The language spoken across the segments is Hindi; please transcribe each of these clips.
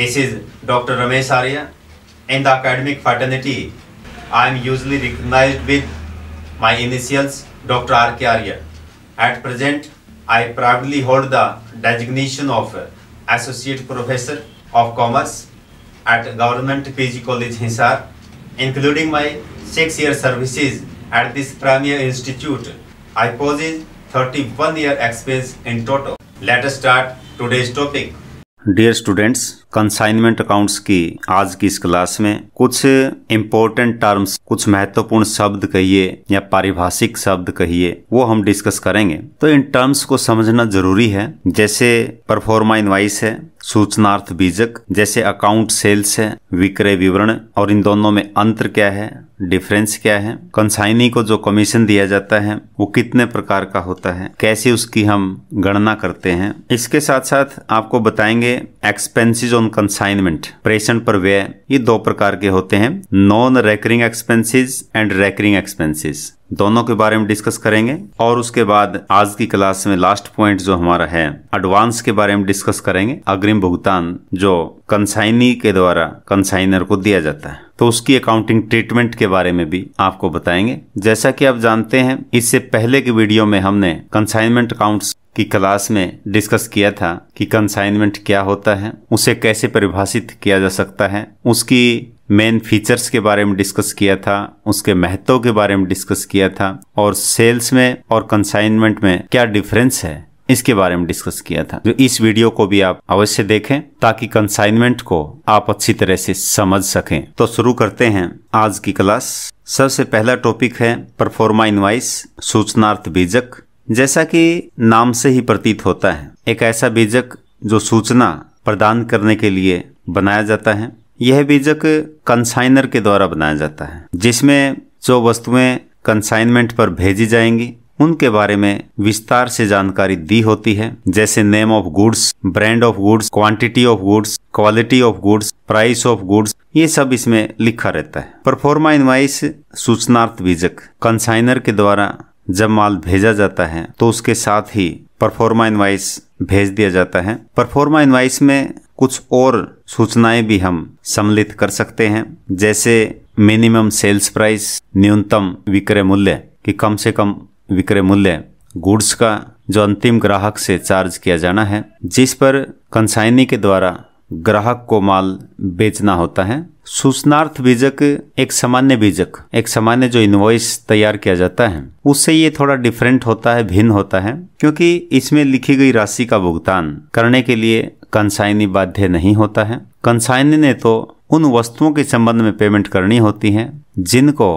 This is Dr. Ramesh Arya. In the academic fraternity, I am usually recognized with my initials Dr. R.K. Arya. At present, I proudly hold the designation of Associate Professor of Commerce at Government PG College Hisar, including my six-year services at this premier institute. I possess 31 year experience in total. Let us start today's topic. Dear students, consignment accounts की आज की इस क्लास में कुछ इम्पोर्टेंट टर्म्स कुछ महत्वपूर्ण शब्द कहिए या पारिभाषिक शब्द कहिए वो हम डिस्कस करेंगे तो इन टर्म्स को समझना जरूरी है जैसे परफॉर्मा इनवाइस है सूचनार्थ बीजक जैसे अकाउंट सेल्स है विक्रय विवरण और इन दोनों में अंतर क्या है डिफरेंस क्या है कंसाइनी को जो कमीशन दिया जाता है वो कितने प्रकार का होता है कैसे उसकी हम गणना करते हैं इसके साथ साथ आपको बताएंगे एक्सपेंसेस ऑन कंसाइनमेंट प्रेषण पर व्यय ये दो प्रकार के होते हैं non recurring expenses and recurring expenses दोनों के बारे में डिस्कस करेंगे और उसके बाद आज की क्लास में लास्ट पॉइंट जो हमारा है एडवांस के बारे में डिस्कस करेंगे अग्रिम भुगतान जो कंसाइनी के द्वारा कंसाइनर को दिया जाता है तो उसकी अकाउंटिंग ट्रीटमेंट के बारे में भी आपको बताएंगे जैसा कि आप जानते हैं इससे पहले के वीडियो में हमने कंसाइनमेंट अकाउंट की क्लास में डिस्कस किया था कि कंसाइनमेंट क्या होता है उसे कैसे परिभाषित किया जा सकता है उसकी मेन फीचर्स के बारे में डिस्कस किया था उसके महत्व के बारे में डिस्कस किया था और सेल्स में और कंसाइनमेंट में क्या डिफरेंस है इसके बारे में डिस्कस किया था जो तो इस वीडियो को भी आप अवश्य देखें ताकि कंसाइनमेंट को आप अच्छी तरह से समझ सकें तो शुरू करते हैं आज की क्लास सबसे पहला टॉपिक है परफॉर्मा इनवाइस सूचनार्थ बीजक जैसा कि नाम से ही प्रतीत होता है एक ऐसा बीजक जो सूचना प्रदान करने के लिए बनाया जाता है यह बीजक कंसाइनर के द्वारा बनाया जाता है जिसमें जो वस्तुएं कंसाइनमेंट पर भेजी जाएंगी उनके बारे में विस्तार से जानकारी दी होती है जैसे name of goods brand of goods quantity of goods quality of goods price of goods ये सब इसमें लिखा रहता है परफॉर्मा इनवाइस सूचनार्थ बीजक कंसाइनर के द्वारा जब माल भेजा जाता है तो उसके साथ ही परफॉर्मा इनवाइस भेज दिया जाता है परफॉर्मा इनवाइस में कुछ और सूचनाएं भी हम सम्मिलित कर सकते हैं जैसे मिनिमम सेल्स प्राइस न्यूनतम विक्रय मूल्य कि कम से कम विक्रय मूल्य गुड्स का जो अंतिम ग्राहक से चार्ज किया जाना है जिस पर कंसाइनी के द्वारा ग्राहक को माल बेचना होता है सूचनार्थ बीजक एक सामान्य बीजक एक सामान्य जो इन्वॉइस तैयार किया जाता है उससे ये थोड़ा डिफरेंट होता है भिन्न होता है क्योंकि इसमें लिखी गई राशि का भुगतान करने के लिए कंसाइनी बाध्य नहीं होता है कंसाइनी ने तो उन वस्तुओं के संबंध में पेमेंट करनी होती है जिनको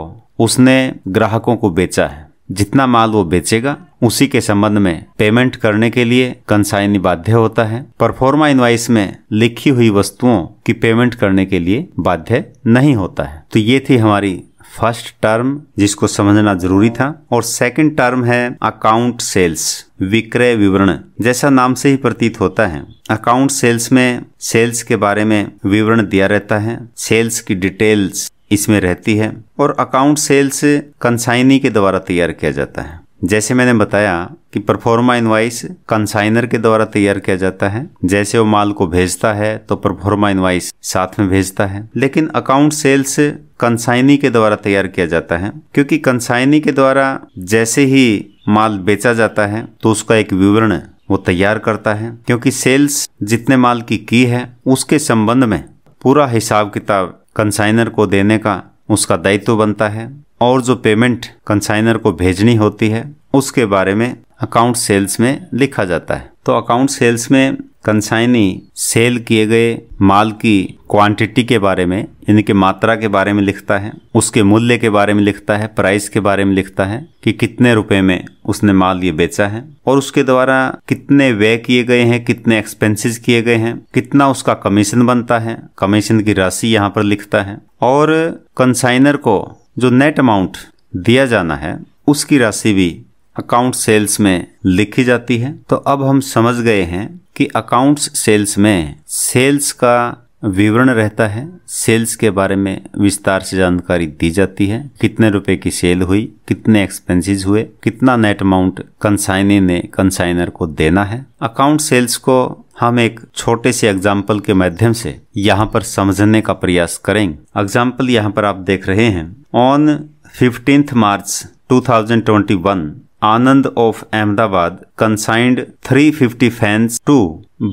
उसने ग्राहकों को बेचा है जितना माल वो बेचेगा उसी के संबंध में पेमेंट करने के लिए कंसाइनी बाध्य होता है परफॉर्मा इनवाइस में लिखी हुई वस्तुओं की पेमेंट करने के लिए बाध्य नहीं होता है तो ये थी हमारी फर्स्ट टर्म जिसको समझना जरूरी था और सेकंड टर्म है अकाउंट सेल्स विक्रय विवरण जैसा नाम से ही प्रतीत होता है अकाउंट सेल्स में सेल्स के बारे में विवरण दिया रहता है सेल्स की डिटेल्स इसमें रहती है और अकाउंट सेल्स से कंसाइनी के द्वारा तैयार किया जाता है जैसे मैंने बताया कि परफॉर्मा इनवाइस कंसाइनर के द्वारा तैयार किया जाता है जैसे वो माल को भेजता है तो परफॉर्मा इनवाइस साथ में भेजता है लेकिन अकाउंट सेल्स कंसाइनी के द्वारा तैयार किया जाता है क्योंकि कंसाइनी के द्वारा जैसे ही माल बेचा जाता है तो उसका एक विवरण वो तैयार करता है क्योंकि सेल्स जितने माल की की है उसके संबंध में पूरा हिसाब किताब कंसाइनर को देने का उसका दायित्व बनता है और जो पेमेंट कंसाइनर को भेजनी होती है उसके बारे में अकाउंट सेल्स में लिखा जाता है तो अकाउंट सेल्स में कंसाइनी सेल किए गए माल की क्वांटिटी के बारे में यानी कि मात्रा के बारे में लिखता है उसके मूल्य के बारे में लिखता है प्राइस के बारे में लिखता है कि कितने रुपए में उसने माल ये बेचा है और उसके द्वारा कितने व्यय किए गए हैं कितने एक्सपेंसेस किए गए हैं कितना उसका कमीशन बनता है कमीशन की राशि यहाँ पर लिखता है और कंसाइनर को जो नेट अमाउंट दिया जाना है उसकी राशि भी अकाउंट सेल्स में लिखी जाती है तो अब हम समझ गए हैं कि अकाउंट्स सेल्स में सेल्स का विवरण रहता है सेल्स के बारे में विस्तार से जानकारी दी जाती है कितने रुपए की सेल हुई कितने एक्सपेंसेस हुए कितना नेट अमाउंट कंसाइनी ने कंसाइनर को देना है अकाउंट सेल्स को हम एक छोटे से एग्जाम्पल के माध्यम से यहाँ पर समझने का प्रयास करेंगे एग्जाम्पल यहाँ पर आप देख रहे हैं on fifteenth March 2021 Anand of Ahmedabad consigned 350 fans to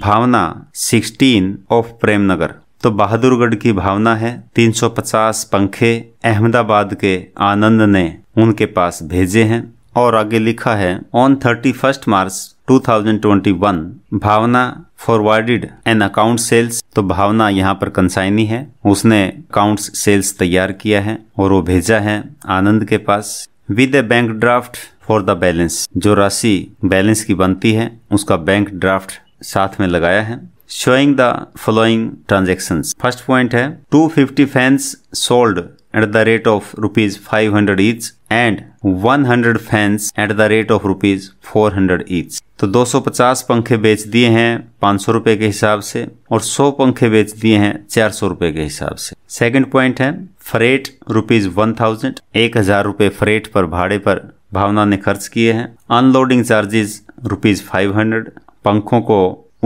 Bhavna 16 of Premnagar तो बहादुरगढ़ की भावना है 350 पंखे अहमदाबाद के आनंद ने उनके पास भेजे हैं और आगे लिखा है on thirty first March 2021 Bhavna forwarded an account sales तो भावना यहाँ पर कंसाइनी है उसने अकाउंट सेल्स तैयार किया है और वो भेजा है आनंद के पास with a bank draft for the balance जो राशि बैलेंस की बनती है उसका बैंक ड्राफ्ट साथ में लगाया है showing the following transaction first point है two fifty fans sold at the rate of rupees five hundred each and hundred fans at the rate of rupees four hundred each तो पचास पंखे बेच दिए हैं पाँच सौ रुपए के हिसाब से और सौ पंखे बेच दिए हैं चार सौ रुपए के हिसाब से सेकेंड पॉइंट है फ्रेट रुपीज वन थाउजेंड एक हजार रुपए फ्रेट पर भाड़े पर भावना ने खर्च किए हैं unloading charges rupees five hundred पंखों को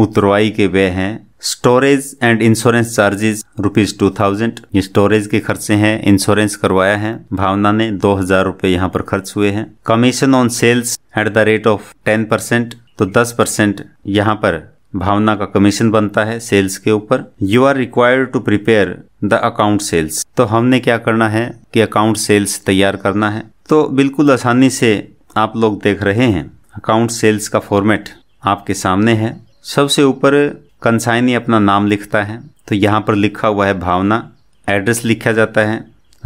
उतरवाई के वे हैं storage and insurance charges rupees two thousand ये स्टोरेज के खर्चे हैं इंश्योरेंस करवाया है भावना ने दो हजार रूपए यहाँ पर खर्च हुए हैं commission on sales at the rate of ten percent तो दस परसेंट यहाँ पर भावना का कमीशन बनता है सेल्स के ऊपर you are required to prepare the account sales तो हमने क्या करना है कि अकाउंट सेल्स तैयार करना है तो बिल्कुल आसानी से आप लोग देख रहे हैं अकाउंट सेल्स का फॉर्मेट आपके सामने है सबसे ऊपर कंसाइनी अपना नाम लिखता है तो यहाँ पर लिखा हुआ है भावना एड्रेस लिखा जाता है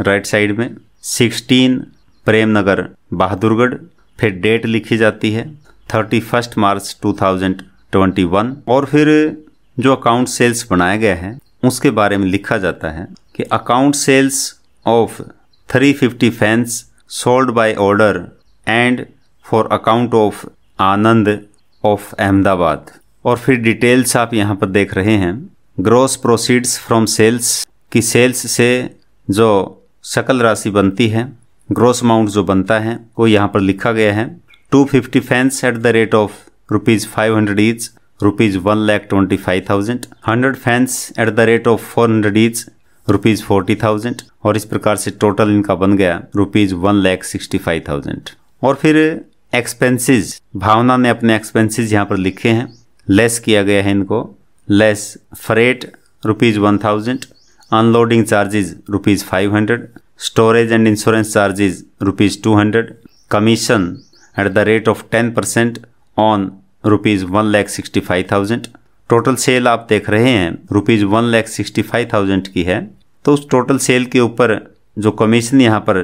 राइट साइड में सिक्सटीन प्रेम नगर बहादुरगढ़ फिर डेट लिखी जाती है thirty first March two thousand twenty one और फिर जो अकाउंट सेल्स बनाया गया है उसके बारे में लिखा जाता है कि account sales of three fifty fans sold by order and for account of Anand of Ahmedabad और फिर डिटेल्स आप यहाँ पर देख रहे हैं ग्रॉस प्रोसीड्स फ्रॉम सेल्स की सेल्स से जो सकल राशि बनती है ग्रॉस अमाउंट जो बनता है वो यहाँ पर लिखा गया है two fifty fans at the rate of rupees five hundred each rupees one lakh twenty five thousand hundred fans at the rate of four hundred each rupees forty thousand और इस प्रकार से टोटल इनका बन गया rupees one lakh sixty five thousand और फिर एक्सपेंसेस भावना ने अपने एक्सपेंसेस यहाँ पर लिखे हैं लेस किया गया है इनको less freight rupees one thousand unloading charges rupees five hundred storage and insurance charges rupees two hundred commission at the rate of ten percent on rupees one lakh sixty five thousand total sale आप देख रहे हैं rupees one lakh sixty five thousand की है तो उस टोटल सेल के ऊपर जो कमीशन यहाँ पर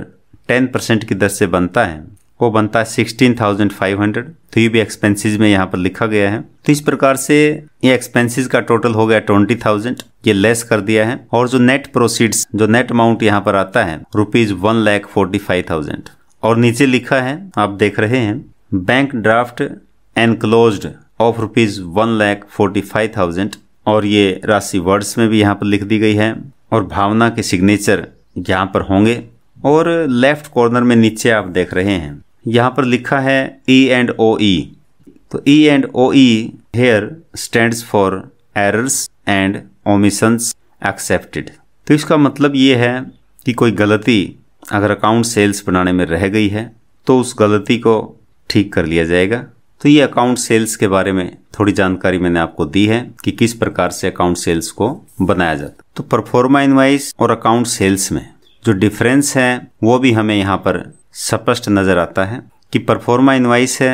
टेन परसेंट की दर से बनता है वो बनता है सिक्सटीन थाउजेंड फाइव हंड्रेड तो ये भी एक्सपेंसिस में यहाँ पर लिखा गया है तो इस प्रकार से ये एक्सपेंसिस का टोटल हो गया ट्वेंटी थाउजेंड ये लेस कर दिया है और जो नेट प्रोसीड्स जो नेट अमाउंट यहाँ पर आता है rupees one lakh forty five thousand और नीचे लिखा है आप देख रहे हैं bank draft enclose of rupees one lakh forty five thousand और ये राशि वर्ड्स में भी यहाँ पर लिख दी गई है और भावना के सिग्नेचर यहाँ पर होंगे और लेफ्ट कॉर्नर में नीचे आप देख रहे हैं यहाँ पर लिखा है ई एंड ओ ई तो E and O E here stand for errors and omissions excepted तो इसका मतलब ये है कि कोई गलती अगर अकाउंट सेल्स बनाने में रह गई है तो उस गलती को ठीक कर लिया जाएगा तो ये अकाउंट सेल्स के बारे में थोड़ी जानकारी मैंने आपको दी है कि किस प्रकार से अकाउंट सेल्स को बनाया जाता तो परफॉर्मा इनवाइस और अकाउंट सेल्स में जो डिफरेंस है वो भी हमें यहाँ पर स्पष्ट नज़र आता है कि परफॉर्मा इनवाइस है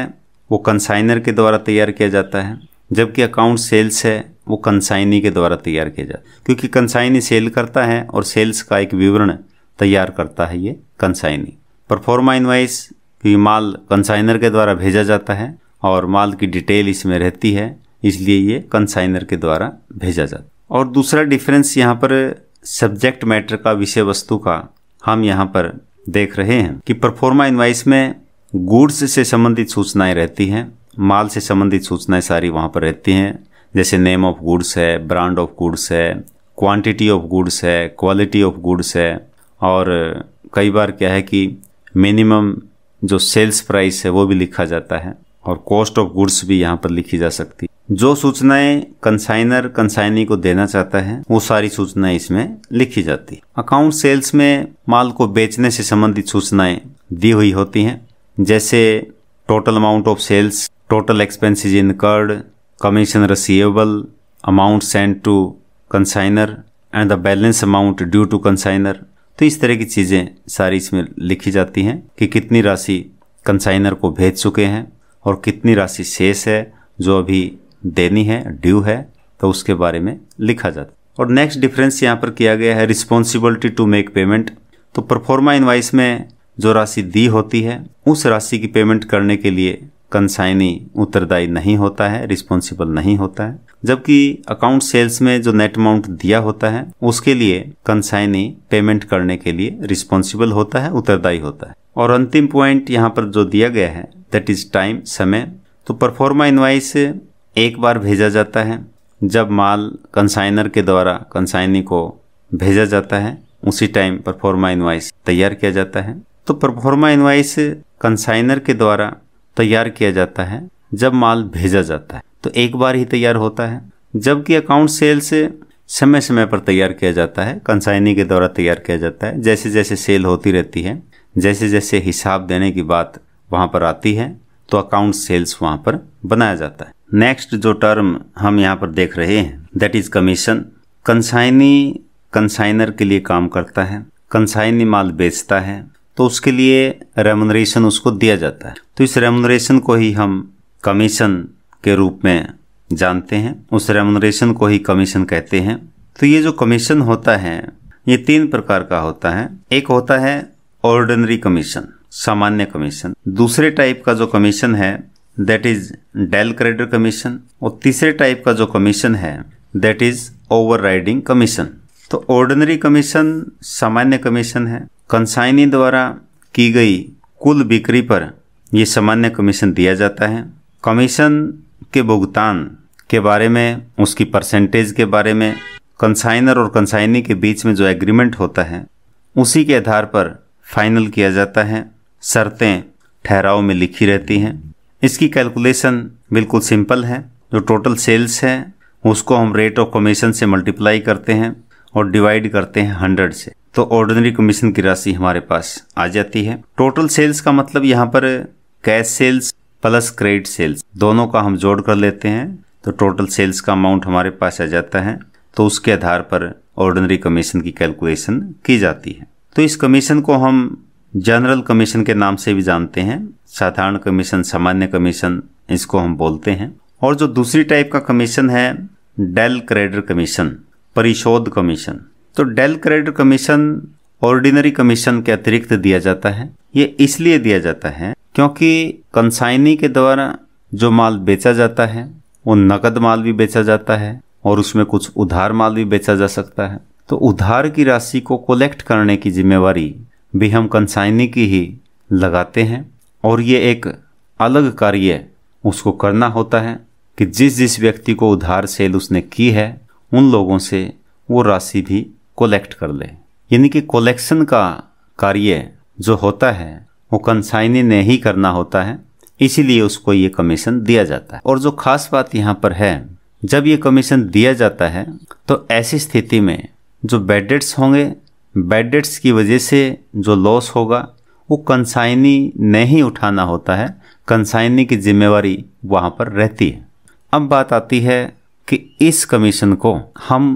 वो कंसाइनर के द्वारा तैयार किया जाता है जबकि अकाउंट सेल्स है वो कंसाइनी के द्वारा तैयार किया जाता है क्योंकि कंसाइनी सेल करता है और सेल्स का एक विवरण तैयार करता है ये कंसाइनी परफॉर्मा इनवाइस क्योंकि माल कंसाइनर के द्वारा भेजा जाता है और माल की डिटेल इसमें रहती है इसलिए ये कंसाइनर के द्वारा भेजा जाता और दूसरा डिफरेंस यहाँ पर सब्जेक्ट मैटर का विषय वस्तु का हम यहाँ पर देख रहे हैं कि परफॉर्मा इन्वाइस में गुड्स से संबंधित सूचनाएं रहती हैं माल से संबंधित सूचनाएं सारी वहाँ पर रहती हैं जैसे नेम ऑफ गुड्स है ब्रांड ऑफ गुड्स है क्वांटिटी ऑफ गुड्स है क्वालिटी ऑफ गुड्स है और कई बार क्या है कि मिनिमम जो सेल्स प्राइस है वो भी लिखा जाता है और कॉस्ट ऑफ गुड्स भी यहाँ पर लिखी जा सकती है जो सूचनाएं कंसाइनर कंसाइनी को देना चाहता है वो सारी सूचनाएं इसमें लिखी जाती अकाउंट सेल्स में माल को बेचने से संबंधित सूचनाएं दी हुई होती हैं जैसे total amount of sales total expenses incurred commission receivable amount send to consignor and the balance amount due to consignor तो इस तरह की चीज़ें सारी इसमें लिखी जाती हैं कि कितनी राशि कंसाइनर को भेज चुके हैं और कितनी राशि शेष है जो अभी देनी है ड्यू है तो उसके बारे में लिखा जाता है और नेक्स्ट डिफरेंस यहाँ पर किया गया है रिस्पॉन्सिबिलिटी टू मेक पेमेंट तो परफॉर्मा इनवाइस में जो राशि दी होती है उस राशि की पेमेंट करने के लिए कंसाइनी उत्तरदायी नहीं होता है रिस्पॉन्सिबल नहीं होता है जबकि अकाउंट सेल्स में जो नेट अमाउंट दिया होता है उसके लिए कंसाइनी पेमेंट करने के लिए रिस्पॉन्सिबल होता है उत्तरदायी होता है और अंतिम पॉइंट यहाँ पर जो दिया गया है दैट इज टाइम समय तो परफॉर्मा इन्वाइस एक बार भेजा जाता है जब माल कंसाइनर के द्वारा कंसाइनी को भेजा जाता है उसी टाइम परफॉर्मा इन्वाइस तैयार किया जाता है तो परफॉर्मा इन्वाइस कंसाइनर के द्वारा तैयार किया जाता है जब माल भेजा जाता है तो एक बार ही तैयार होता है जबकि अकाउंट सेल से समय समय पर तैयार किया जाता है कंसाइनी के द्वारा तैयार किया जाता है जैसे जैसे सेल होती रहती है जैसे जैसे हिसाब देने की बात वहाँ पर आती है तो अकाउंट सेल्स वहाँ पर बनाया जाता है नेक्स्ट जो टर्म हम यहाँ पर देख रहे हैं that is commission consignee consignor के लिए काम करता है कंसाइनी माल बेचता है तो उसके लिए रेमोनरेशन उसको दिया जाता है तो इस रेमोनरेशन को ही हम कमीशन के रूप में जानते हैं उस रेमोनरेशन को ही कमीशन कहते हैं तो ये जो कमीशन होता है ये तीन प्रकार का होता है एक होता है ऑर्डिनरी कमीशन सामान्य कमीशन दूसरे टाइप का जो कमीशन है that is del credit commission और तीसरे टाइप का जो कमीशन है दैट इज ओवरराइडिंग कमीशन तो ऑर्डिनरी कमीशन सामान्य कमीशन है कंसाइनी द्वारा की गई कुल बिक्री पर यह सामान्य कमीशन दिया जाता है कमीशन के भुगतान के बारे में उसकी परसेंटेज के बारे में कंसाइनर और कंसाइनी के बीच में जो एग्रीमेंट होता है उसी के आधार पर फाइनल किया जाता है शर्तें ठहराव में लिखी रहती हैं इसकी कैलकुलेशन बिल्कुल सिंपल है जो टोटल सेल्स है उसको हम रेट ऑफ कमीशन से मल्टीप्लाई करते हैं और डिवाइड करते हैं हंड्रेड से तो ऑर्डिनरी कमीशन की राशि हमारे पास आ जाती है टोटल सेल्स का मतलब यहाँ पर cash sales plus credit sales दोनों का हम जोड़ कर लेते हैं तो टोटल सेल्स का अमाउंट हमारे पास आ जाता है तो उसके आधार पर ऑर्डिनरी कमीशन की कैलकुलेशन की जाती है तो इस कमीशन को हम जनरल कमीशन के नाम से भी जानते हैं साधारण कमीशन सामान्य कमीशन इसको हम बोलते हैं और जो दूसरी टाइप का कमीशन है डेल क्रेडिट कमीशन परिशोध कमीशन तो del credit commission ordinary commission के अतिरिक्त दिया जाता है ये इसलिए दिया जाता है क्योंकि कंसाइनी के द्वारा जो माल बेचा जाता है वो नकद माल भी बेचा जाता है और उसमें कुछ उधार माल भी बेचा जा सकता है तो उधार की राशि को कलेक्ट करने की जिम्मेवारी भी हम कंसाइनी की ही लगाते हैं और ये एक अलग कार्य उसको करना होता है कि जिस जिस व्यक्ति को उधार सेल उसने की है उन लोगों से वो राशि भी कलेक्ट कर ले यानी कि कलेक्शन का कार्य जो होता है वो कंसाइनी ने ही करना होता है इसीलिए उसको ये कमीशन दिया जाता है और जो खास बात यहाँ पर है जब ये कमीशन दिया जाता है तो ऐसी स्थिति में जो बेडेट्स होंगे बैड डेट्स की वजह से जो लॉस होगा वो कंसाइनी ने ही उठाना होता है कंसाइनी की जिम्मेवारी वहाँ पर रहती है अब बात आती है कि इस कमीशन को हम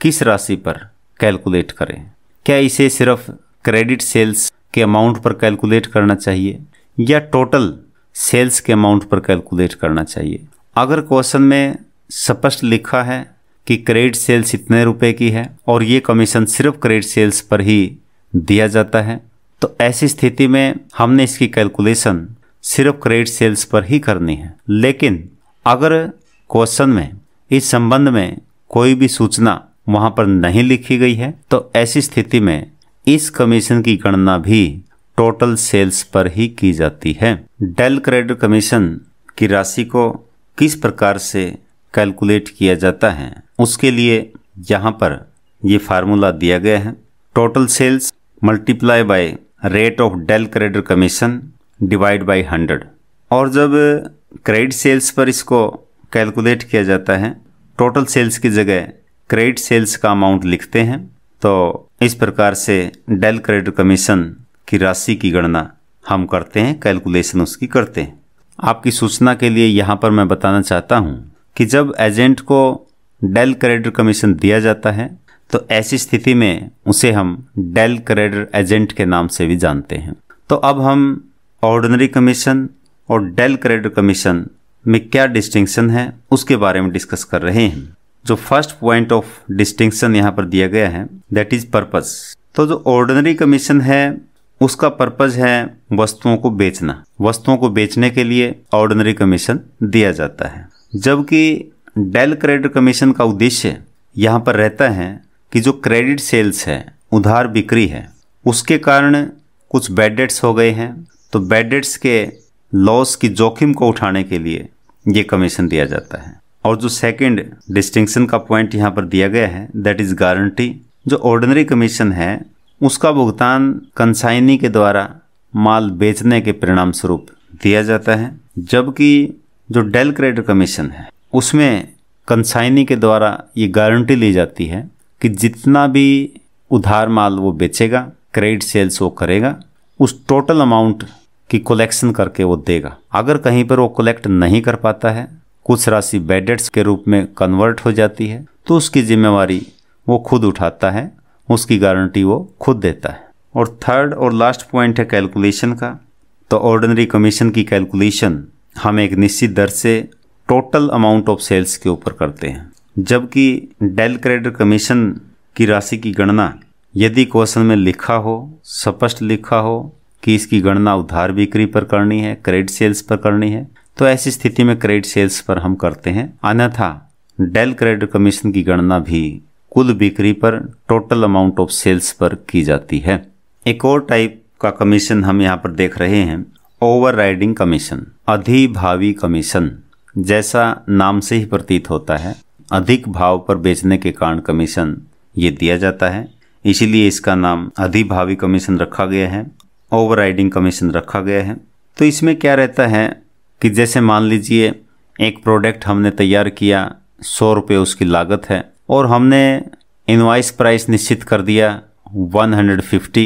किस राशि पर कैलकुलेट करें क्या इसे सिर्फ क्रेडिट सेल्स के अमाउंट पर कैलकुलेट करना चाहिए या टोटल सेल्स के अमाउंट पर कैलकुलेट करना चाहिए अगर क्वेश्चन में स्पष्ट लिखा है कि क्रेडिट सेल्स इतने रुपए की है और ये कमीशन सिर्फ क्रेडिट सेल्स पर ही दिया जाता है तो ऐसी स्थिति में हमने इसकी कैलकुलेशन सिर्फ क्रेडिट सेल्स पर ही करनी है लेकिन अगर क्वेश्चन में इस संबंध में कोई भी सूचना वहाँ पर नहीं लिखी गई है तो ऐसी स्थिति में इस कमीशन की गणना भी टोटल सेल्स पर ही की जाती है डेल क्रेडिट कमीशन की राशि को किस प्रकार से कैलकुलेट किया जाता है उसके लिए यहाँ पर ये फार्मूला दिया गया है total sales multiply by rate of del credit commission divide by hundred और जब क्रेडिट सेल्स पर इसको कैलकुलेट किया जाता है टोटल सेल्स की जगह क्रेडिट सेल्स का अमाउंट लिखते हैं तो इस प्रकार से डेल क्रेडिट कमीशन की राशि की गणना हम करते हैं कैलकुलेशन उसकी करते हैं आपकी सूचना के लिए यहाँ पर मैं बताना चाहता हूँ कि जब एजेंट को डेल क्रेडिट कमीशन दिया जाता है तो ऐसी स्थिति में उसे हम डेल क्रेडिट एजेंट के नाम से भी जानते हैं तो अब हम ऑर्डनरी कमीशन और डेल क्रेडिट कमीशन में क्या डिस्टिंक्शन है उसके बारे में डिस्कस कर रहे हैं जो फर्स्ट पॉइंट ऑफ डिस्टिंक्शन यहाँ पर दिया गया है दैट इज पर्पज तो जो ऑर्डनरी कमीशन है उसका पर्पज है वस्तुओं को बेचना वस्तुओं को बेचने के लिए ऑर्डनरी कमीशन दिया जाता है जबकि डेल क्रेडिट कमीशन का उद्देश्य यहाँ पर रहता है कि जो क्रेडिट सेल्स है उधार बिक्री है उसके कारण कुछ बैड डेट्स हो गए हैं तो बैड डेट्स के लॉस की जोखिम को उठाने के लिए ये कमीशन दिया जाता है और जो सेकंड डिस्टिंक्शन का पॉइंट यहाँ पर दिया गया है दैट इज़ गारंटी जो ऑर्डनरी कमीशन है उसका भुगतान कंसाइनी के द्वारा माल बेचने के परिणाम स्वरूप दिया जाता है जबकि जो डेल क्रेडिट कमीशन है उसमें कंसाइनी के द्वारा ये गारंटी ली जाती है कि जितना भी उधार माल वो बेचेगा क्रेडिट सेल्स वो करेगा उस टोटल अमाउंट की कलेक्शन करके वो देगा अगर कहीं पर वो कलेक्ट नहीं कर पाता है कुछ राशि बेडेट्स के रूप में कन्वर्ट हो जाती है तो उसकी जिम्मेवारी वो खुद उठाता है उसकी गारंटी वो खुद देता है और थर्ड और लास्ट पॉइंट है कैलकुलेशन का तो ऑर्डनरी कमीशन की कैलकुलेशन हम एक निश्चित दर से टोटल अमाउंट ऑफ सेल्स के ऊपर करते हैं जबकि डेल क्रेडिट कमीशन की राशि की गणना यदि क्वेश्चन में लिखा हो स्पष्ट लिखा हो कि इसकी गणना उधार बिक्री पर करनी है क्रेडिट सेल्स पर करनी है तो ऐसी स्थिति में क्रेडिट सेल्स पर हम करते हैं अन्यथा डेल क्रेडिट कमीशन की गणना भी कुल बिक्री पर टोटल अमाउंट ऑफ सेल्स पर की जाती है एक और टाइप का कमीशन हम यहाँ पर देख रहे हैं ओवरराइडिंग कमीशन अधिभावी कमीशन जैसा नाम से ही प्रतीत होता है अधिक भाव पर बेचने के कारण कमीशन ये दिया जाता है इसीलिए इसका नाम अधिभावी कमीशन रखा गया है ओवरराइडिंग कमीशन रखा गया है तो इसमें क्या रहता है कि जैसे मान लीजिए एक प्रोडक्ट हमने तैयार किया सौ रुपये उसकी लागत है और हमने इनवाइस प्राइस निश्चित कर दिया 150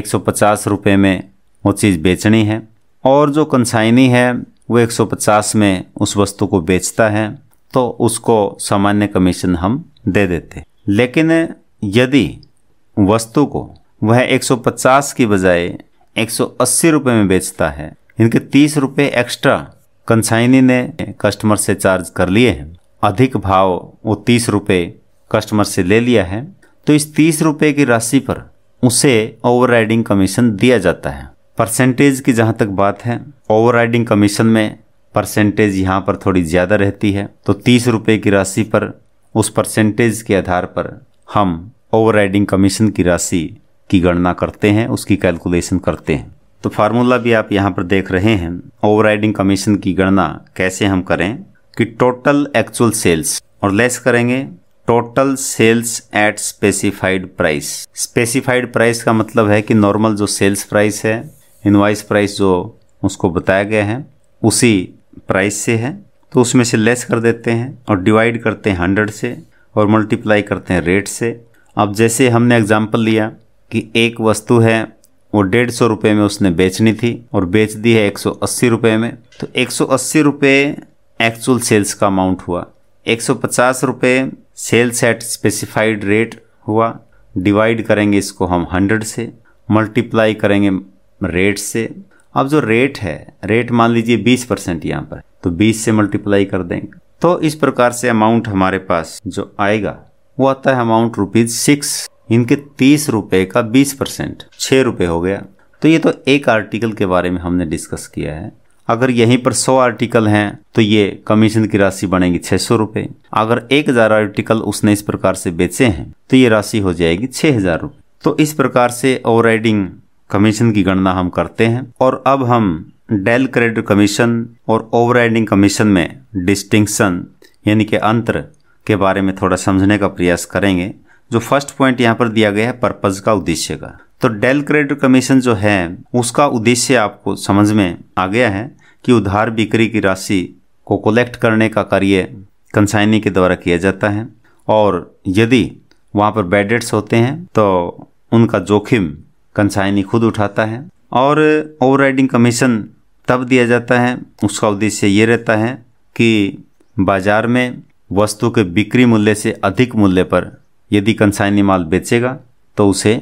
150 रुपए में वो चीज़ बेचनी है और जो कंसाइनी है वो 150 में उस वस्तु को बेचता है तो उसको सामान्य कमीशन हम दे देते लेकिन यदि वस्तु को वह 150 की बजाय 180 रुपए में बेचता है इनके तीस रुपये एक्स्ट्रा कंसाइनी ने कस्टमर से चार्ज कर लिए हैं अधिक भाव वो तीस रुपये कस्टमर से ले लिया है तो इस तीस रुपये की राशि पर उसे ओवर कमीशन दिया जाता है परसेंटेज की जहाँ तक बात है ओवरराइडिंग कमीशन में परसेंटेज यहाँ पर थोड़ी ज़्यादा रहती है तो तीस रुपये की राशि पर उस परसेंटेज के आधार पर हम ओवरराइडिंग कमीशन की राशि की गणना करते हैं उसकी कैलकुलेशन करते हैं तो फार्मूला भी आप यहाँ पर देख रहे हैं ओवरराइडिंग कमीशन की गणना कैसे हम करें कि टोटल एक्चुअल सेल्स और लेस करेंगे total sales at specified price specified price का मतलब है कि नॉर्मल जो सेल्स प्राइस है इनवाइस प्राइस जो उसको बताया गया है उसी प्राइस से है तो उसमें से लेस कर देते हैं और डिवाइड करते हैं हंड्रेड से और मल्टीप्लाई करते हैं रेट से अब जैसे हमने एग्जाम्पल लिया कि एक वस्तु है वो डेढ़ सौ रुपये में उसने बेचनी थी और बेच दी है एक सौ अस्सी रुपये में तो एक सौ अस्सी रुपये एक्चुअल सेल्स का अमाउंट हुआ एक सौ पचास रुपये सेल्स एट स्पेसिफाइड रेट हुआ डिवाइड करेंगे इसको हम हंड्रेड से मल्टीप्लाई करेंगे रेट से अब जो रेट है रेट मान लीजिए बीस परसेंट यहाँ पर तो बीस से मल्टीप्लाई कर देंगे तो इस प्रकार से अमाउंट हमारे पास जो आएगा वो आता है अमाउंट रुपीज सिक्स इनके तीस रुपए का बीस परसेंट छह रुपए हो गया तो ये तो एक आर्टिकल के बारे में हमने डिस्कस किया है अगर यहीं पर 100 आर्टिकल हैं तो ये कमीशन की राशि बनेगी छह सौ रुपये अगर एक हज़ार आर्टिकल उसने इस प्रकार से बेचे हैं तो ये राशि हो जाएगी छह हज़ार रुपये तो इस प्रकार से ओवर कमीशन की गणना हम करते हैं और अब हम डेल क्रेडिट कमीशन और ओवरराइडिंग कमीशन में डिस्टिंक्शन यानी कि अंतर के बारे में थोड़ा समझने का प्रयास करेंगे जो फर्स्ट पॉइंट यहाँ पर दिया गया है पर्पज़ का उद्देश्य का तो डेल क्रेडिट कमीशन जो है उसका उद्देश्य आपको समझ में आ गया है कि उधार बिक्री की राशि को कलेक्ट करने का कार्य कंसाइनी के द्वारा किया जाता है और यदि वहाँ पर बैडेट्स होते हैं तो उनका जोखिम कंसाइनी खुद उठाता है और ओवर कमीशन तब दिया जाता है उसका उद्देश्य ये रहता है कि बाजार में वस्तु के बिक्री मूल्य से अधिक मूल्य पर यदि कंसाइनी माल बेचेगा तो उसे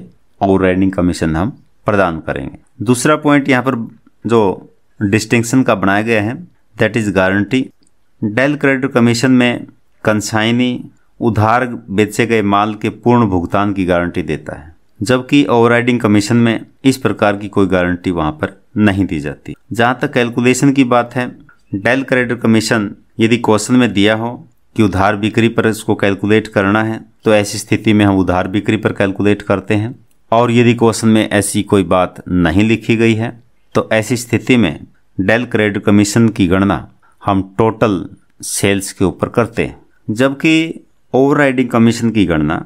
ओवर कमीशन हम प्रदान करेंगे दूसरा पॉइंट यहाँ पर जो डिस्टिंक्शन का बनाया गया है that is guarantee del credit commission में कंसाइनी उधार बेचे गए माल के पूर्ण भुगतान की गारंटी देता है जबकि ओवरराइडिंग कमीशन में इस प्रकार की कोई गारंटी वहां पर नहीं दी जाती जहाँ तक कैलकुलेशन की बात है डेल क्रेडिट कमीशन यदि क्वेश्चन में दिया हो कि उधार बिक्री पर इसको कैलकुलेट करना है तो ऐसी स्थिति में हम उधार बिक्री पर कैलकुलेट करते हैं और यदि क्वेश्चन में ऐसी कोई बात नहीं लिखी गई है तो ऐसी स्थिति में डेल क्रेडिट कमीशन की गणना हम टोटल सेल्स के ऊपर करते हैं जबकि ओवरराइडिंग कमीशन की गणना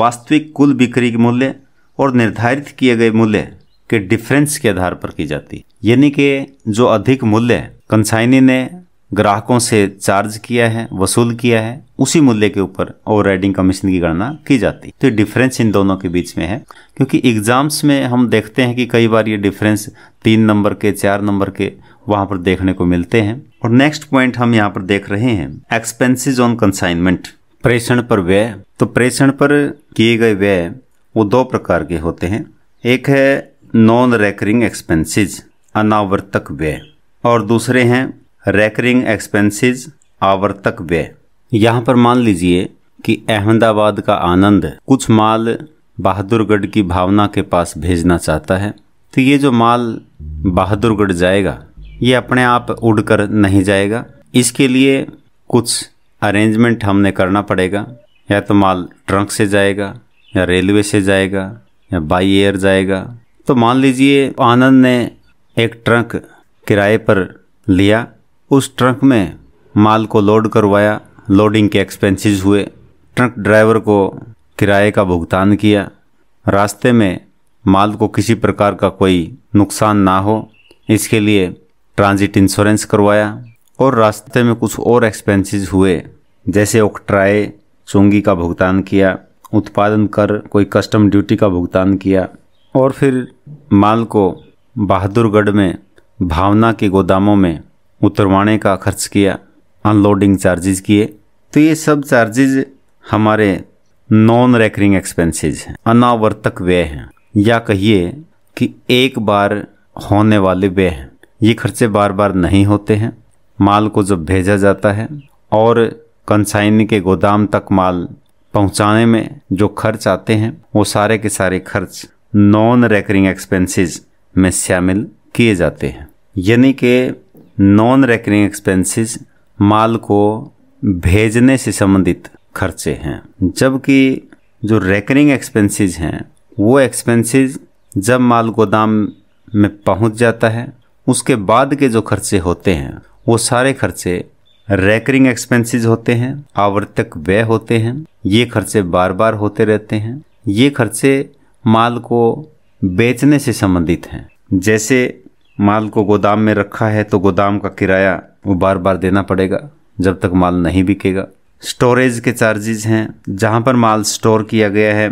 वास्तविक कुल बिक्री के मूल्य और निर्धारित किए गए मूल्य के डिफरेंस के आधार पर की जाती है यानी कि जो अधिक मूल्य कंसाइनी ने ग्राहकों से चार्ज किया है वसूल किया है उसी मूल्य के ऊपर ओवर राइडिंग कमीशन की गणना की जाती है तो डिफरेंस इन दोनों के बीच में है क्योंकि एग्जाम्स में हम देखते हैं कि कई बार ये डिफरेंस तीन नंबर के चार नंबर के वहां पर देखने को मिलते हैं और नेक्स्ट पॉइंट हम यहाँ पर देख रहे हैं एक्सपेंसिज ऑन कंसाइनमेंट प्रेषण पर व्यय तो प्रेषण पर किए गए व्यय वो दो प्रकार के होते हैं एक है नॉन रेकरिंग एक्सपेंसेस अनावर्तक व्यय और दूसरे हैं रेकरिंग एक्सपेंसेस आवर्तक व्यय यहाँ पर मान लीजिए कि अहमदाबाद का आनंद कुछ माल बहादुरगढ़ की भावना के पास भेजना चाहता है तो ये जो माल बहादुरगढ़ जाएगा ये अपने आप उड़कर नहीं जाएगा इसके लिए कुछ अरेंजमेंट हमने करना पड़ेगा या तो माल ट्रंक से जाएगा या रेलवे से जाएगा या बाई एयर जाएगा तो मान लीजिए आनंद ने एक ट्रक किराए पर लिया उस ट्रक में माल को लोड करवाया लोडिंग के एक्सपेंसेस हुए ट्रक ड्राइवर को किराए का भुगतान किया रास्ते में माल को किसी प्रकार का कोई नुकसान ना हो इसके लिए ट्रांजिट इंश्योरेंस करवाया और रास्ते में कुछ और एक्सपेंसेस हुए जैसे ट्राए चुंगी का भुगतान किया उत्पादन कर कोई कस्टम ड्यूटी का भुगतान किया और फिर माल को बहादुरगढ़ में भावना के गोदामों में उतरवाने का खर्च किया अनलोडिंग चार्जेज किए तो ये सब चार्जेज हमारे नॉन रेकरिंग एक्सपेंसेस हैं अनावर्तक व्यय हैं या कहिए कि एक बार होने वाले व्यय हैं ये खर्चे बार बार नहीं होते हैं माल को जब भेजा जाता है और कंसाइन के गोदाम तक माल पहुंचाने में जो खर्च आते हैं वो सारे के सारे खर्च नॉन रेकरिंग एक्सपेंसेस में शामिल किए जाते हैं यानी कि नॉन रेकरिंग एक्सपेंसेस माल को भेजने से संबंधित खर्चे हैं जबकि जो रेकरिंग एक्सपेंसेस हैं वो एक्सपेंसेस जब माल गोदाम में पहुंच जाता है उसके बाद के जो खर्चे होते हैं वो सारे खर्चे रेकरिंग एक्सपेंसेस होते हैं आवर्तक व्यय होते हैं ये खर्चे बार बार होते रहते हैं ये खर्चे माल को बेचने से संबंधित हैं जैसे माल को गोदाम में रखा है तो गोदाम का किराया वो बार बार देना पड़ेगा जब तक माल नहीं बिकेगा स्टोरेज के चार्जेज हैं जहाँ पर माल स्टोर किया गया है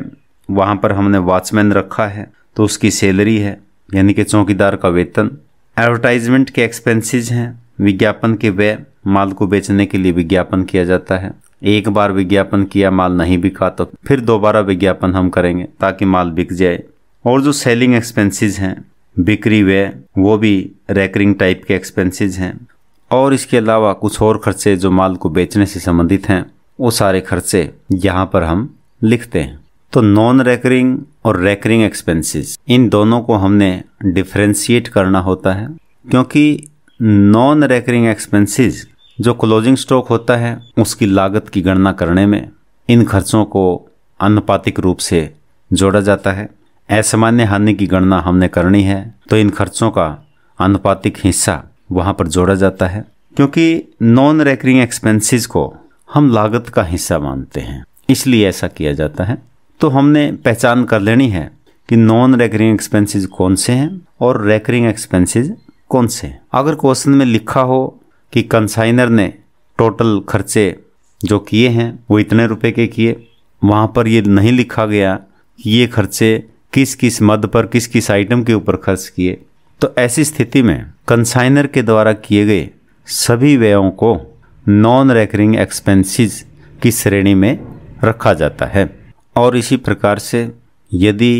वहाँ पर हमने वॉचमैन रखा है तो उसकी सैलरी है यानी कि चौकीदार का वेतन एडवर्टाइजमेंट के एक्सपेंसेस हैं विज्ञापन के व्यय माल को बेचने के लिए विज्ञापन किया जाता है एक बार विज्ञापन किया माल नहीं बिका तो फिर दोबारा विज्ञापन हम करेंगे ताकि माल बिक जाए और जो सेलिंग एक्सपेंसेस हैं बिक्री वे वो भी रैकरिंग टाइप के एक्सपेंसेस हैं और इसके अलावा कुछ और खर्चे जो माल को बेचने से संबंधित हैं वो सारे खर्चे यहाँ पर हम लिखते हैं तो नॉन रेकरिंग और रेकरिंग एक्सपेंसेस इन दोनों को हमने डिफ्रेंशिएट करना होता है क्योंकि नॉन रैकरिंग एक्सपेंसेस जो क्लोजिंग स्टॉक होता है उसकी लागत की गणना करने में इन खर्चों को अनुपातिक रूप से जोड़ा जाता है असामान्य हानि की गणना हमने करनी है तो इन खर्चों का अनुपातिक हिस्सा वहाँ पर जोड़ा जाता है क्योंकि नॉन रेकरिंग एक्सपेंसेस को हम लागत का हिस्सा मानते हैं इसलिए ऐसा किया जाता है तो हमने पहचान कर लेनी है कि नॉन रेकरिंग एक्सपेंसेस कौन से हैं और रेकरिंग एक्सपेंसेस कौन से हैं अगर क्वेश्चन में लिखा हो कि कंसाइनर ने टोटल खर्चे जो किए हैं वो इतने रुपए के किए वहाँ पर ये नहीं लिखा गया कि ये खर्चे किस किस मद पर किस किस आइटम के ऊपर खर्च किए तो ऐसी स्थिति में कंसाइनर के द्वारा किए गए सभी व्ययों को नॉन रेकरिंग एक्सपेंसेस की श्रेणी में रखा जाता है और इसी प्रकार से यदि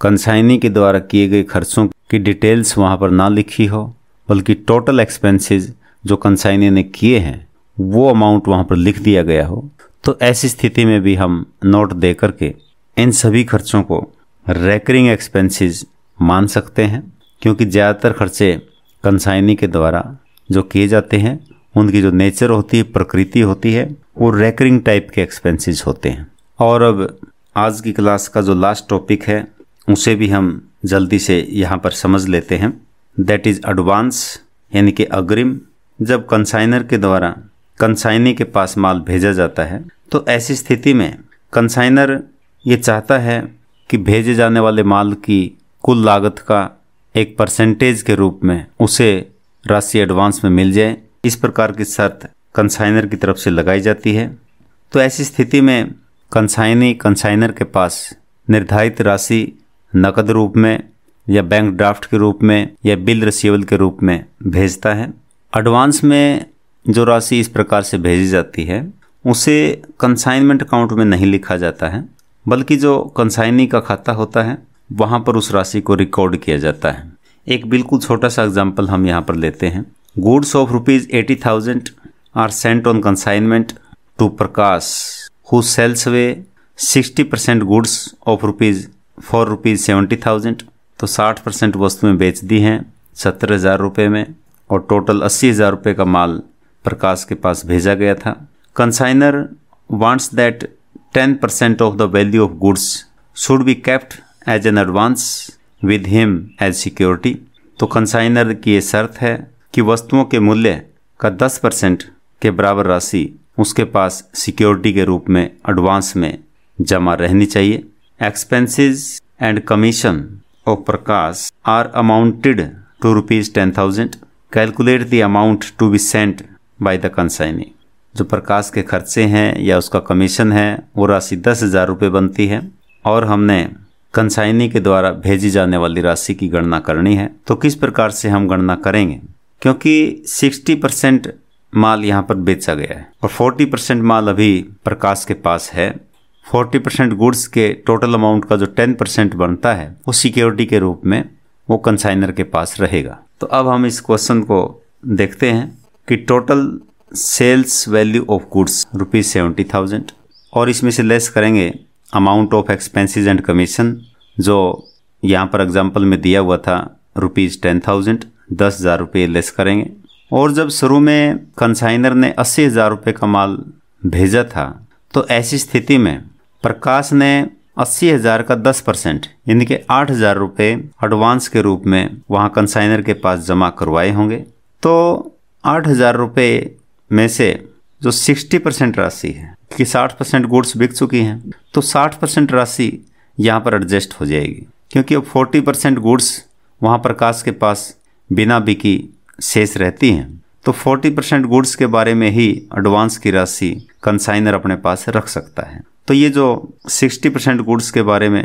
कंसाइनी के द्वारा किए गए खर्चों की डिटेल्स वहाँ पर ना लिखी हो बल्कि टोटल एक्सपेंसेस जो कंसाइनी ने किए हैं वो अमाउंट वहाँ पर लिख दिया गया हो तो ऐसी स्थिति में भी हम नोट दे करके इन सभी खर्चों को रेकरिंग एक्सपेंसेस मान सकते हैं क्योंकि ज़्यादातर खर्चे कंसाइनी के द्वारा जो किए जाते हैं उनकी जो नेचर होती है प्रकृति होती है वो रेकरिंग टाइप के एक्सपेंसेस होते हैं और अब आज की क्लास का जो लास्ट टॉपिक है उसे भी हम जल्दी से यहाँ पर समझ लेते हैं दैट इज़ एडवांस यानी कि अग्रिम जब कंसाइनर के द्वारा कंसाइनी के पास माल भेजा जाता है तो ऐसी स्थिति में कंसाइनर ये चाहता है कि भेजे जाने वाले माल की कुल लागत का एक परसेंटेज के रूप में उसे राशि एडवांस में मिल जाए इस प्रकार की शर्त कंसाइनर की तरफ से लगाई जाती है तो ऐसी स्थिति में कंसाइनी कंसाइनर के पास निर्धारित राशि नकद रूप में या बैंक ड्राफ्ट के रूप में या बिल रिसीवल के रूप में भेजता है एडवांस में जो राशि इस प्रकार से भेजी जाती है उसे कंसाइनमेंट अकाउंट में नहीं लिखा जाता है बल्कि जो कंसाइनी का खाता होता है वहाँ पर उस राशि को रिकॉर्ड किया जाता है एक बिल्कुल छोटा सा एग्जाम्पल हम यहाँ पर लेते हैं goods of rupees eighty thousand are sent on consignment to Prakash who sells वे sixty percent goods of rupees four rupees seventy thousand तो साठ परसेंट वस्तुएँ बेच दी हैं सत्तर हज़ार रुपये में और टोटल अस्सी हज़ार रुपये का माल प्रकाश के पास भेजा गया था consignor wants that ten percent of the value of goods should be kept as an advance with him as security तो कंसाइनर की ये शर्त है कि वस्तुओं के मूल्य का दस परसेंट के बराबर राशि उसके पास सिक्योरिटी के रूप में एडवांस में जमा रहनी चाहिए expenses and commission of Prakash are amounted to rupees ten thousand calculate the amount to be sent by the consignee जो प्रकाश के खर्चे हैं या उसका कमीशन है वो राशि दस हज़ार रुपये बनती है और हमने कंसाइनी के द्वारा भेजी जाने वाली राशि की गणना करनी है तो किस प्रकार से हम गणना करेंगे क्योंकि 60 परसेंट माल यहाँ पर बेचा गया है और 40 परसेंट माल अभी प्रकाश के पास है 40 परसेंट गुड्स के टोटल अमाउंट का जो 10 परसेंट बनता है वो सिक्योरिटी के रूप में वो कंसाइनर के पास रहेगा तो अब हम इस क्वेश्चन को देखते हैं कि total sales value of goods rupees seventy thousand और इसमें से लेस करेंगे amount of expenses and commission जो यहाँ पर एग्जाम्पल में दिया हुआ था रुपीज़ टेन थाउजेंड दस हज़ार रुपये लेस करेंगे और जब शुरू में कंसाइनर ने अस्सी हज़ार रुपये का माल भेजा था तो ऐसी स्थिति में प्रकाश ने अस्सी हज़ार का दस परसेंट यानी कि आठ हज़ार रुपये एडवांस के रूप में वहाँ कंसाइनर के पास जमा करवाए होंगे तो आठ हज़ार रुपये में से जो सिक्सटी परसेंट राशि है कि साठ परसेंट गुड्स बिक चुकी हैं तो साठ परसेंट राशि यहाँ पर एडजस्ट हो जाएगी क्योंकि अब फोर्टी परसेंट गुड्स वहाँ प्रकाश के पास बिना बिकी शेष रहती हैं तो फोर्टी परसेंट गुड्स के बारे में ही एडवांस की राशि कंसाइनर अपने पास रख सकता है तो ये जो 60 परसेंट गुड्स के बारे में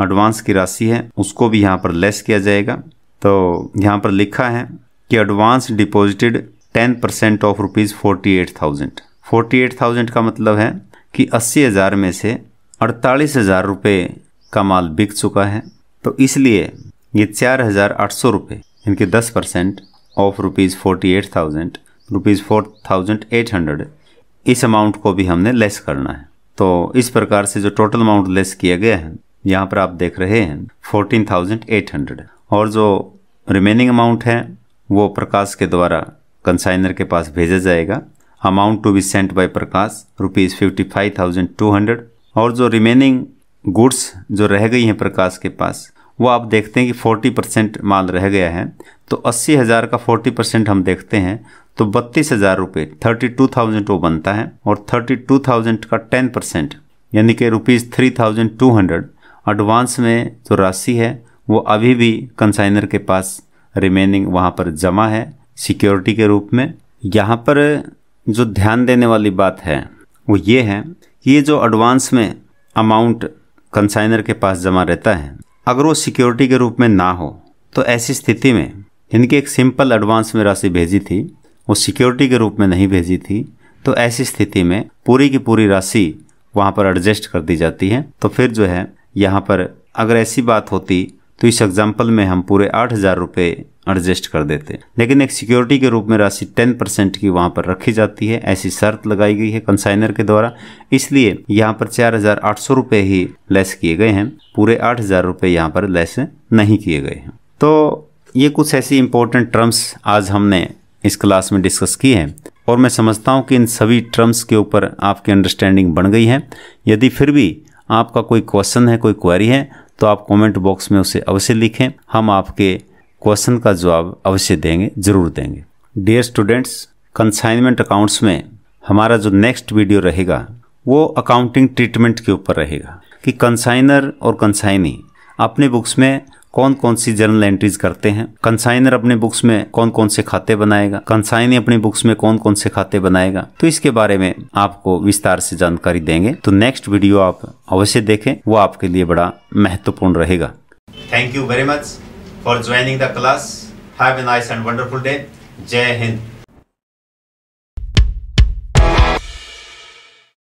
एडवांस की राशि है उसको भी यहाँ पर लेस किया जाएगा तो यहाँ पर लिखा है कि advance deposited 10 percent of rupees forty eight thousand forty eight thousand का मतलब है कि अस्सी हज़ार में से अड़तालीस हज़ार रुपये का माल बिक चुका है तो इसलिए ये चार हज़ार आठ सौ रुपये इनके दस percent of rupees forty eight thousand rupees four thousand eight hundred इस अमाउंट को भी हमने लेस करना है तो इस प्रकार से जो टोटल अमाउंट लेस किया गया है यहाँ पर आप देख रहे हैं फोर्टीन थाउजेंड एट हंड्रेड और जो रिमेनिंग अमाउंट है वो प्रकाश के द्वारा कंसाइनर के पास भेजा जाएगा amount to be sent by Prakash rupees fifty five thousand two hundred और जो रिमेनिंग गुड्स जो रह गई हैं प्रकाश के पास वो आप देखते हैं कि 40 परसेंट माल रह गया है तो अस्सी हज़ार का 40 परसेंट हम देखते हैं तो बत्तीस हज़ार रुपये थर्टी टू थाउजेंड वो बनता है और थर्टी टू थाउजेंड का टेन परसेंट यानी कि rupees three thousand two hundred advance में जो राशि है वो अभी भी कंसाइनर के पास रिमेनिंग वहाँ पर जमा है सिक्योरिटी के रूप में यहाँ पर जो ध्यान देने वाली बात है वो ये है कि ये जो एडवांस में अमाउंट कंसाइनर के पास जमा रहता है अगर वो सिक्योरिटी के रूप में ना हो तो ऐसी स्थिति में इनकी एक सिंपल एडवांस में राशि भेजी थी वो सिक्योरिटी के रूप में नहीं भेजी थी तो ऐसी स्थिति में पूरी की पूरी राशि वहाँ पर एडजस्ट कर दी जाती है तो फिर जो है यहाँ पर अगर ऐसी बात होती तो इस एग्जाम्पल में हम पूरे आठ हज़ार रुपये एडजस्ट कर देते हैं लेकिन एक सिक्योरिटी के रूप में राशि टेन परसेंट की वहाँ पर रखी जाती है ऐसी शर्त लगाई गई है कंसाइनर के द्वारा इसलिए यहाँ पर चार हजार आठ सौ रुपये ही लेस किए गए हैं पूरे आठ हजार रुपये यहाँ पर लेस नहीं किए गए हैं तो ये कुछ ऐसी इंपॉर्टेंट टर्म्स आज हमने इस क्लास में डिस्कस की है और मैं समझता हूँ कि इन सभी टर्म्स के ऊपर आपकी अंडरस्टैंडिंग बन गई है यदि फिर भी आपका कोई क्वेश्चन है कोई क्वेरी है तो आप कमेंट बॉक्स में उसे अवश्य लिखें हम आपके क्वेश्चन का जवाब अवश्य देंगे जरूर देंगे डियर स्टूडेंट्स कंसाइनमेंट अकाउंट्स में हमारा जो नेक्स्ट वीडियो रहेगा वो अकाउंटिंग ट्रीटमेंट के ऊपर रहेगा कि कंसाइनर और कंसाइनी अपने बुक्स में कौन कौन सी जर्नल एंट्रीज करते हैं कंसाइनर अपने बुक्स में कौन कौन से खाते बनाएगा कंसाइनी अपने बुक्स में कौन कौन से खाते बनाएगा तो इसके बारे में आपको विस्तार से जानकारी देंगे तो नेक्स्ट वीडियो आप अवश्य देखें वो आपके लिए बड़ा महत्वपूर्ण रहेगा thank you very much for joining the class. Have a nice and wonderful day. Jai Hind.